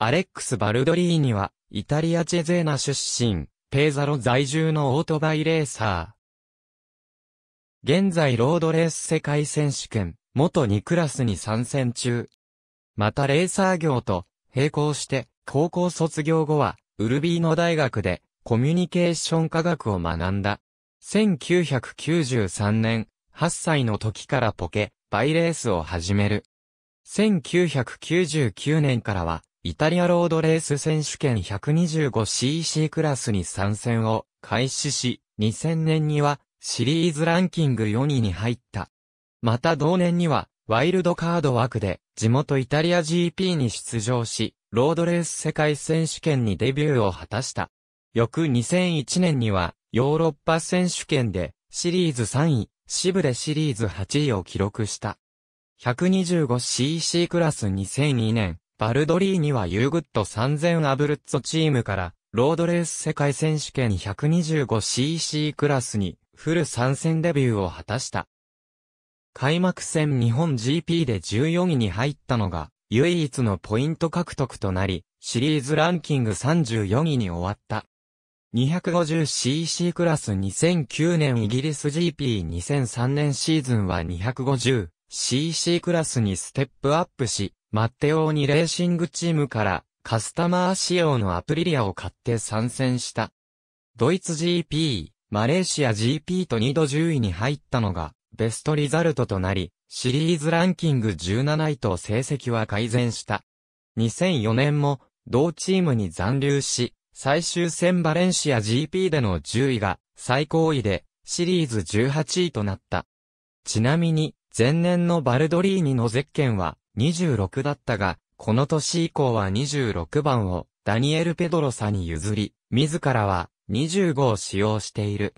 アレックス・バルドリーニは、イタリアチェゼーナ出身、ペーザロ在住のオートバイレーサー。現在ロードレース世界選手権、元2クラスに参戦中。またレーサー業と、並行して、高校卒業後は、ウルビーノ大学で、コミュニケーション科学を学んだ。1993年、8歳の時からポケ、バイレースを始める。1999年からは、イタリアロードレース選手権 125cc クラスに参戦を開始し、2000年にはシリーズランキング4位に入った。また同年にはワイルドカード枠で地元イタリア GP に出場し、ロードレース世界選手権にデビューを果たした。翌2001年にはヨーロッパ選手権でシリーズ3位、シブレシリーズ8位を記録した。125cc クラス2002年、バルドリーニはユーグッド3000アブルッツォチームから、ロードレース世界選手権 125cc クラスに、フル参戦デビューを果たした。開幕戦日本 GP で14位に入ったのが、唯一のポイント獲得となり、シリーズランキング34位に終わった。250cc クラス2009年イギリス GP2003 年シーズンは 250cc クラスにステップアップし、マッテオーニレーシングチームからカスタマー仕様のアプリリアを買って参戦した。ドイツ GP、マレーシア GP と2度10位に入ったのがベストリザルトとなり、シリーズランキング17位と成績は改善した。2004年も同チームに残留し、最終戦バレンシア GP での10位が最高位でシリーズ18位となった。ちなみに前年のバルドリーニのゼッケンは26だったが、この年以降は26番をダニエル・ペドロサに譲り、自らは25を使用している。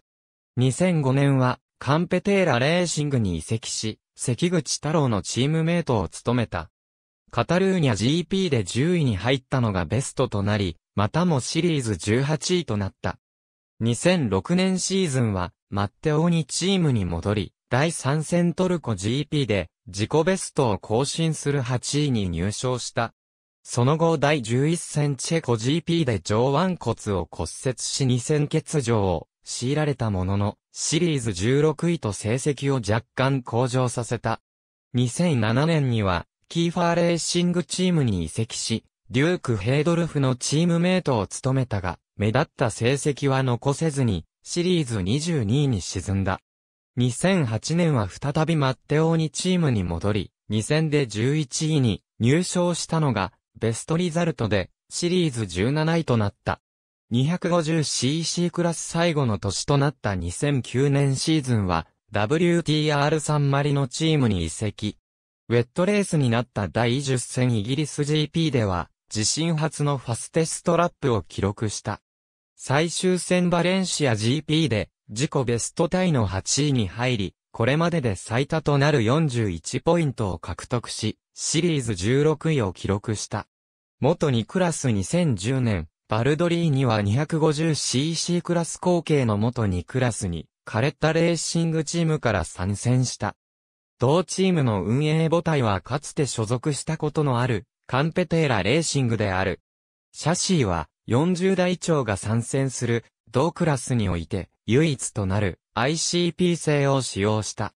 2005年はカンペテーラレーシングに移籍し、関口太郎のチームメイトを務めた。カタルーニャ GP で10位に入ったのがベストとなり、またもシリーズ18位となった。2006年シーズンは、マッテオにチームに戻り、第3戦トルコ GP で、自己ベストを更新する8位に入賞した。その後第11戦チェコ GP で上腕骨を骨折し2戦欠場を強いられたものの、シリーズ16位と成績を若干向上させた。2007年には、キーファーレーシングチームに移籍し、デューク・ヘイドルフのチームメイトを務めたが、目立った成績は残せずに、シリーズ22位に沈んだ。2008年は再びマッテオーニチームに戻り、2戦で11位に入賞したのが、ベストリザルトで、シリーズ17位となった。250cc クラス最後の年となった2009年シーズンは、WTR 3マリのチームに移籍。ウェットレースになった第10戦イギリス GP では、自身初のファステストラップを記録した。最終戦バレンシア GP で、自己ベストタイの8位に入り、これまでで最多となる41ポイントを獲得し、シリーズ16位を記録した。元2クラス2010年、バルドリーには 250cc クラス後継の元2クラスに、カレッタレーシングチームから参戦した。同チームの運営母体はかつて所属したことのある、カンペテーラレーシングである。シャシーは、40代長が参戦する、同クラスにおいて、唯一となる ICP 製を使用した。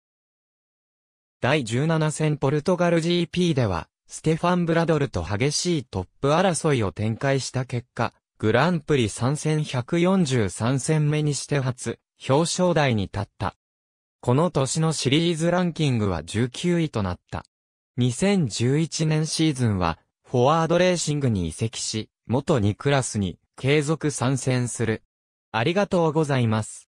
第17戦ポルトガル GP では、ステファン・ブラドルと激しいトップ争いを展開した結果、グランプリ3戦143戦目にして初、表彰台に立った。この年のシリーズランキングは19位となった。2011年シーズンは、フォワードレーシングに移籍し、元2クラスに継続参戦する。ありがとうございます。